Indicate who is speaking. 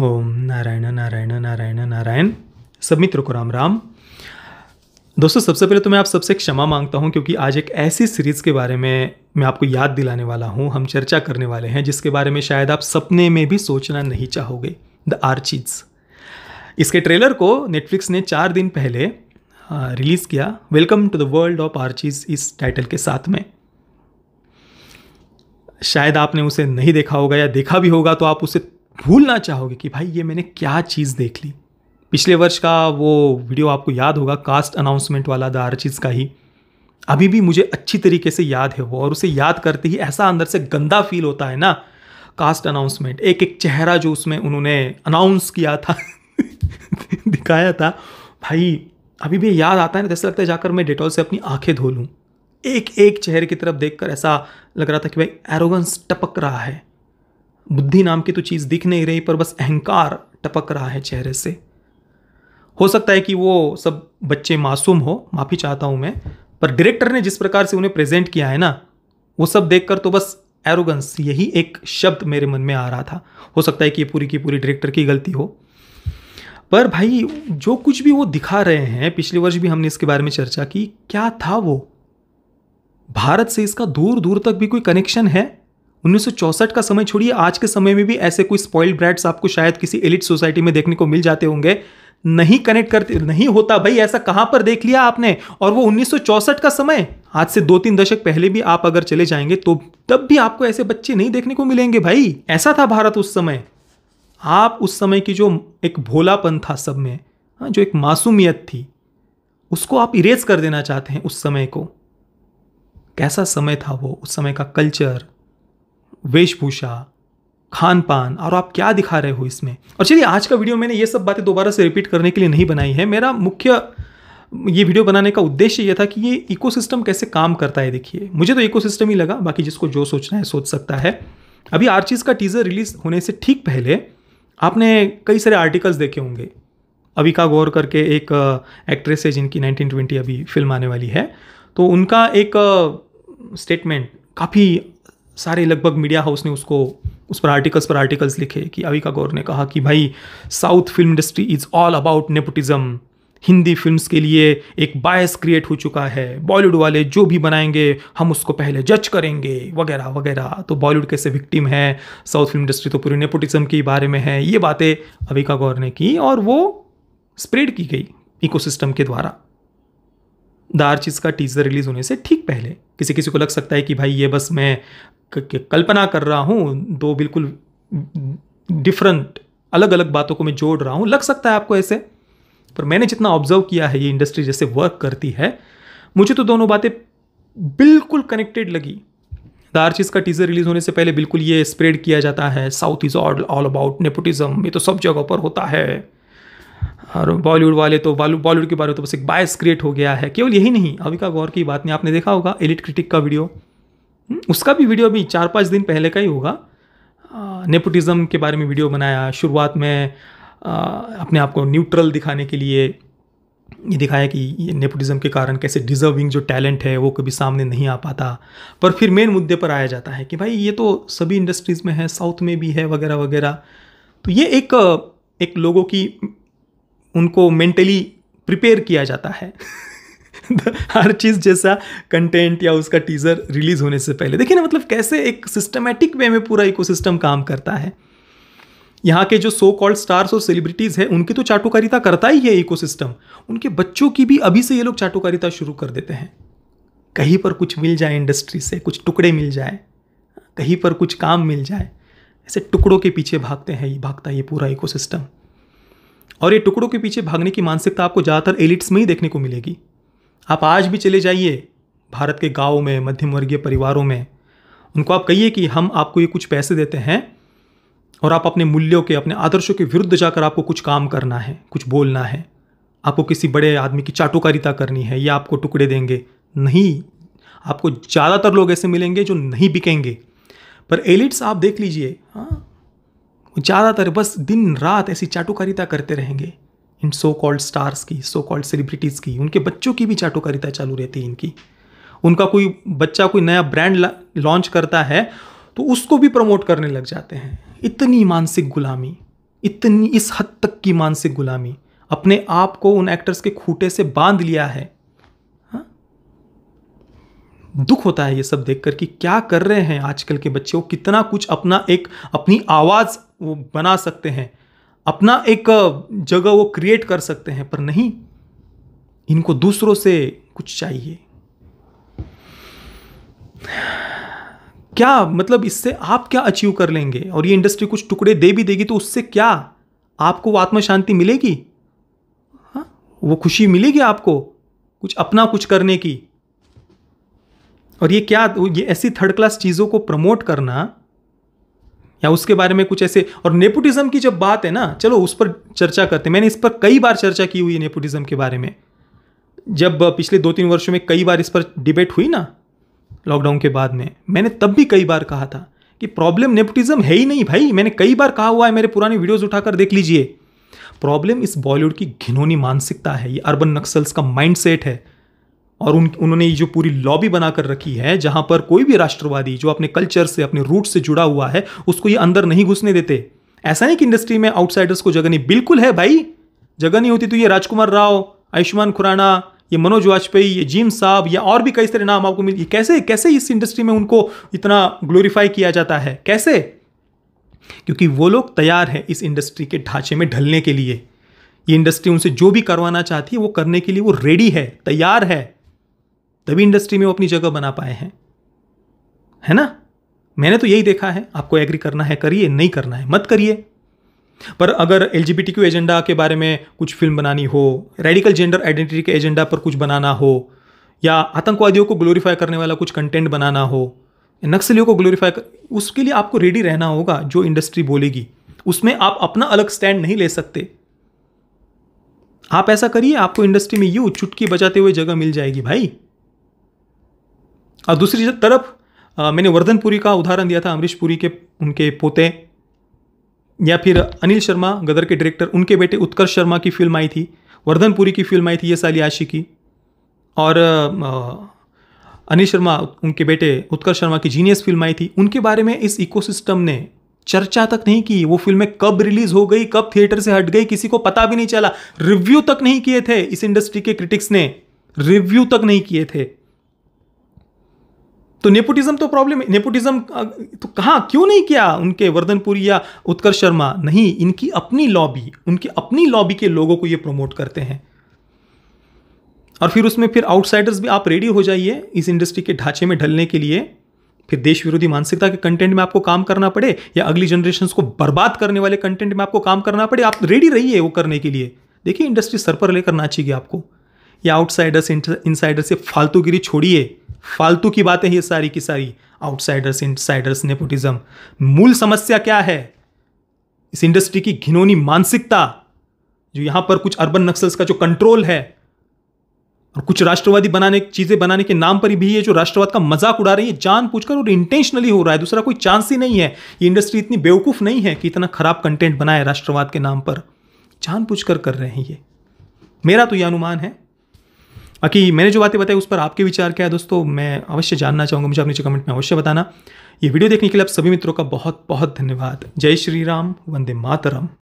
Speaker 1: ओम नारायण नारायण नारायण नारायण सब मित्रों को राम राम दोस्तों सबसे पहले तो मैं आप सबसे क्षमा मांगता हूँ क्योंकि आज एक ऐसी सीरीज़ के बारे में मैं आपको याद दिलाने वाला हूँ हम चर्चा करने वाले हैं जिसके बारे में शायद आप सपने में भी सोचना नहीं चाहोगे द आर्चीज इसके ट्रेलर को नेटफ्लिक्स ने चार दिन पहले रिलीज़ किया welcome to the world of Archies इस टाइटल के साथ में शायद आपने उसे नहीं देखा होगा या देखा भी होगा तो आप उसे भूलना चाहोगे कि भाई ये मैंने क्या चीज़ देख ली पिछले वर्ष का वो वीडियो आपको याद होगा कास्ट अनाउंसमेंट वाला दार हर चीज़ का ही अभी भी मुझे अच्छी तरीके से याद है वो और उसे याद करते ही ऐसा अंदर से गंदा फील होता है ना कास्ट अनाउंसमेंट एक एक चेहरा जो उसमें उन्होंने अनाउंस किया था दिखाया था भाई अभी भी याद आता है ना जैसे लगता है जाकर मैं डेटॉल से अपनी आंखें धो लूँ एक एक चेहरे की तरफ देखकर ऐसा लग रहा था कि भाई एरोगेंस टपक रहा है बुद्धि नाम की तो चीज़ दिख नहीं रही पर बस अहंकार टपक रहा है चेहरे से हो सकता है कि वो सब बच्चे मासूम हो माफ़ी चाहता हूं मैं पर डायरेक्टर ने जिस प्रकार से उन्हें प्रेजेंट किया है ना वो सब देखकर तो बस एरोगेंस यही एक शब्द मेरे मन में आ रहा था हो सकता है कि पूरी की पूरी डायरेक्टर की गलती हो पर भाई जो कुछ भी वो दिखा रहे हैं पिछले वर्ष भी हमने इसके बारे में चर्चा की क्या था वो भारत से इसका दूर दूर तक भी कोई कनेक्शन है उन्नीस का समय छोड़िए आज के समय में भी ऐसे कोई स्पॉइल्ड ब्रैड्स आपको शायद किसी एलिट सोसाइटी में देखने को मिल जाते होंगे नहीं कनेक्ट करते नहीं होता भाई ऐसा कहाँ पर देख लिया आपने और वो 1964 का समय आज से दो तीन दशक पहले भी आप अगर चले जाएंगे तो तब भी आपको ऐसे बच्चे नहीं देखने को मिलेंगे भाई ऐसा था भारत उस समय आप उस समय की जो एक भोलापन था सब में हाँ जो एक मासूमियत थी उसको आप इरेज कर देना चाहते हैं उस समय को कैसा समय था वो उस समय का कल्चर वेशभूषा खान पान और आप क्या दिखा रहे हो इसमें और चलिए आज का वीडियो मैंने ये सब बातें दोबारा से रिपीट करने के लिए नहीं बनाई है मेरा मुख्य ये वीडियो बनाने का उद्देश्य यह था कि ये इकोसिस्टम कैसे काम करता है देखिए मुझे तो इकोसिस्टम ही लगा बाकी जिसको जो सोचना है सोच सकता है अभी आर चीज़ का टीज़र रिलीज़ होने से ठीक पहले आपने कई सारे आर्टिकल्स देखे होंगे अविका गौर करके एक एक्ट्रेस uh, है जिनकी 1920 अभी फिल्म आने वाली है तो उनका एक स्टेटमेंट uh, काफ़ी सारे लगभग मीडिया हाउस ने उसको उस पर आर्टिकल्स पर आर्टिकल्स लिखे कि अविका गौर ने कहा कि भाई south film industry is all about nepotism Hindi films के लिए एक बायस क्रिएट हो चुका है बॉलीवुड वाले जो भी बनाएंगे हम उसको पहले जज करेंगे वगैरह वगैरह तो बॉलीवुड कैसे विक्टिम है साउथ फिल्म इंडस्ट्री तो पूरी नेपोटिज्म के बारे में है ये बातें अविका गौर ने की और वो स्प्रेड की गई इकोसिस्टम के द्वारा दार चीज़ का टीजर रिलीज होने से ठीक पहले किसी किसी को लग सकता है कि भाई ये बस मैं कल्पना कर रहा हूँ दो बिल्कुल डिफरेंट अलग अलग बातों को मैं जोड़ रहा हूँ लग सकता है आपको ऐसे पर मैंने जितना ऑब्जर्व किया है ये इंडस्ट्री जैसे वर्क करती है मुझे तो दोनों बातें बिल्कुल कनेक्टेड लगी दार चीज़ का टीजर रिलीज होने से पहले बिल्कुल ये स्प्रेड किया जाता है south is all all about nepotism ये तो सब जगह पर होता है और बॉलीवुड वाले तो बॉलीवुड के बारे में तो बस एक बायस क्रिएट हो गया है केवल यही नहीं अविका गौर की बात नहीं आपने देखा होगा एलिट क्रिटिक का वीडियो हम्म, उसका भी वीडियो अभी चार पाँच दिन पहले का ही होगा नेपोटिज़म के बारे में वीडियो बनाया शुरुआत में आ, अपने आप को न्यूट्रल दिखाने के लिए ये दिखाया कि नेपोटिज़म के कारण कैसे डिजर्विंग जो टैलेंट है वो कभी सामने नहीं आ पाता पर फिर मेन मुद्दे पर आया जाता है कि भाई ये तो सभी इंडस्ट्रीज़ में है साउथ में भी है वगैरह वगैरह तो ये एक एक लोगों की उनको मेंटली प्रिपेयर किया जाता है हर चीज़ जैसा कंटेंट या उसका टीज़र रिलीज़ होने से पहले देखिए ना मतलब कैसे एक सिस्टमेटिक वे में पूरा इकोसिस्टम काम करता है यहाँ के जो सो कॉल्ड स्टार्स और सेलिब्रिटीज़ हैं उनकी तो चाटुकारिता करता ही है इकोसिस्टम उनके बच्चों की भी अभी से ये लोग चाटुकारिता शुरू कर देते हैं कहीं पर कुछ मिल जाए इंडस्ट्री से कुछ टुकड़े मिल जाए कहीं पर कुछ काम मिल जाए ऐसे टुकड़ों के पीछे भागते हैं ये भागता है ये पूरा इकोसिस्टम और ये टुकड़ों के पीछे भागने की मानसिकता आपको ज़्यादातर एलिट्स में ही देखने को मिलेगी आप आज भी चले जाइए भारत के गाँव में मध्यम वर्गीय परिवारों में उनको आप कहिए कि हम आपको ये कुछ पैसे देते हैं और आप अपने मूल्यों के अपने आदर्शों के विरुद्ध जाकर आपको कुछ काम करना है कुछ बोलना है आपको किसी बड़े आदमी की चाटुकारिता करनी है या आपको टुकड़े देंगे नहीं आपको ज़्यादातर लोग ऐसे मिलेंगे जो नहीं बिकेंगे पर एलिट्स आप देख लीजिए हाँ वो ज़्यादातर बस दिन रात ऐसी चाटुकारिता करते रहेंगे इन सो कॉल्ड स्टार्स की सो कॉल्ड सेलिब्रिटीज़ की उनके बच्चों की भी चाटुकारिता चालू रहती है इनकी उनका कोई बच्चा कोई नया ब्रांड लॉन्च करता है तो उसको भी प्रमोट करने लग जाते हैं इतनी मानसिक गुलामी इतनी इस हद तक की मानसिक गुलामी अपने आप को उन एक्टर्स के खूटे से बांध लिया है हाँ? दुख होता है ये सब देखकर कि क्या कर रहे हैं आजकल के बच्चे वो कितना कुछ अपना एक अपनी आवाज़ वो बना सकते हैं अपना एक जगह वो क्रिएट कर सकते हैं पर नहीं इनको दूसरों से कुछ चाहिए क्या मतलब इससे आप क्या अचीव कर लेंगे और ये इंडस्ट्री कुछ टुकड़े दे भी देगी तो उससे क्या आपको वो आत्म शांति मिलेगी हा? वो खुशी मिलेगी आपको कुछ अपना कुछ करने की और ये क्या ये ऐसी थर्ड क्लास चीज़ों को प्रमोट करना या उसके बारे में कुछ ऐसे और नेपोटिज्म की जब बात है ना चलो उस पर चर्चा करते हैं मैंने इस पर कई बार चर्चा की हुई है नेपोटिज्म के बारे में जब पिछले दो तीन वर्षों में कई बार इस पर डिबेट हुई ना लॉकडाउन के बाद में मैंने तब भी कई बार कहा था कि प्रॉब्लम नेपोटिज्म है ही नहीं भाई मैंने कई बार कहा हुआ है मेरे पुराने वीडियोज़ उठाकर देख लीजिए प्रॉब्लम इस बॉलीवुड की घिनौनी मानसिकता है ये अर्बन नक्सल्स का माइंड है और उन उन्होंने ये जो पूरी लॉबी बना कर रखी है जहाँ पर कोई भी राष्ट्रवादी जो अपने कल्चर से अपने रूट से जुड़ा हुआ है उसको ये अंदर नहीं घुसने देते ऐसा नहीं कि इंडस्ट्री में आउटसाइडर्स को जगह नहीं बिल्कुल है भाई जगह नहीं होती तो ये राजकुमार राव आयुष्मान खुराना ये मनोज वाजपेयी ये जिम साहब या और भी कई सारे नाम आपको मिल कैसे कैसे इस इंडस्ट्री में उनको इतना ग्लोरीफाई किया जाता है कैसे क्योंकि वो लोग तैयार हैं इस इंडस्ट्री के ढांचे में ढलने के लिए ये इंडस्ट्री उनसे जो भी करवाना चाहती है वो करने के लिए वो रेडी है तैयार है तभी इंडस्ट्री में वो अपनी जगह बना पाए हैं है ना मैंने तो यही देखा है आपको एग्री करना है करिए नहीं करना है मत करिए पर अगर एल जी एजेंडा के बारे में कुछ फिल्म बनानी हो रेडिकल जेंडर आइडेंटिटी के एजेंडा पर कुछ बनाना हो या आतंकवादियों को ग्लोरीफाई करने वाला कुछ कंटेंट बनाना हो नक्सलियों को ग्लोरीफाई कर उसके लिए आपको रेडी रहना होगा जो इंडस्ट्री बोलेगी उसमें आप अपना अलग स्टैंड नहीं ले सकते आप ऐसा करिए आपको इंडस्ट्री में यू चुटकी बजाते हुए जगह मिल जाएगी भाई और दूसरी तरफ मैंने वर्धनपुरी का उदाहरण दिया था अमरीश पुरी के उनके पोते या फिर अनिल शर्मा गदर के डायरेक्टर उनके बेटे उत्कर्ष शर्मा की फिल्म आई थी वर्धनपुरी की फिल्म आई थी ये साली आशिकी और अनिल शर्मा उनके बेटे उत्कर्ष शर्मा की जीनियस फिल्म आई थी उनके बारे में इस इकोसिस्टम ने चर्चा तक नहीं की वो फिल्में कब रिलीज हो गई कब थिएटर से हट गई किसी को पता भी नहीं चला रिव्यू तक नहीं किए थे इस इंडस्ट्री के क्रिटिक्स ने रिव्यू तक नहीं किए थे तो नेपोटिज्म तो प्रॉब्लम नेपोटिज्म तो कहाँ क्यों नहीं किया उनके वर्धनपुरी या उत्कर्ष शर्मा नहीं इनकी अपनी लॉबी उनकी अपनी लॉबी के लोगों को ये प्रमोट करते हैं और फिर उसमें फिर आउटसाइडर्स भी आप रेडी हो जाइए इस इंडस्ट्री के ढांचे में ढलने के लिए फिर देश विरोधी मानसिकता के कंटेंट में आपको काम करना पड़े या अगली जनरेशन को बर्बाद करने वाले कंटेंट में आपको काम करना पड़े आप रेडी रहिए वो करने के लिए देखिए इंडस्ट्री सर पर लेकर नाचेगी आपको या आउटसाइडर्स इनसाइडर से फालतूगिरी छोड़िए फालतू की बातें ये सारी की सारी आउटसाइडर्स इनसाइडर्स नेपोटिज्म मूल समस्या क्या है इस इंडस्ट्री की घिनौनी मानसिकता जो यहां पर कुछ अर्बन नक्सल्स का जो कंट्रोल है और कुछ राष्ट्रवादी बनाने चीजें बनाने के नाम पर भी ये जो राष्ट्रवाद का मजाक उड़ा रही है जान पूछकर और इंटेंशनली हो रहा है दूसरा कोई चांस ही नहीं है ये इंडस्ट्री इतनी बेवकूफ नहीं है कि इतना खराब कंटेंट बनाए राष्ट्रवाद के नाम पर जान पूछ कर कर रहे हैं ये मेरा तो यह अनुमान है बाकी मैंने जो बातें बताई उस पर आपके विचार क्या है दोस्तों मैं अवश्य जानना चाहूँगा मुझे आप नीचे कमेंट में अवश्य बताना ये वीडियो देखने के लिए आप सभी मित्रों का बहुत बहुत धन्यवाद जय श्री राम वंदे मातरम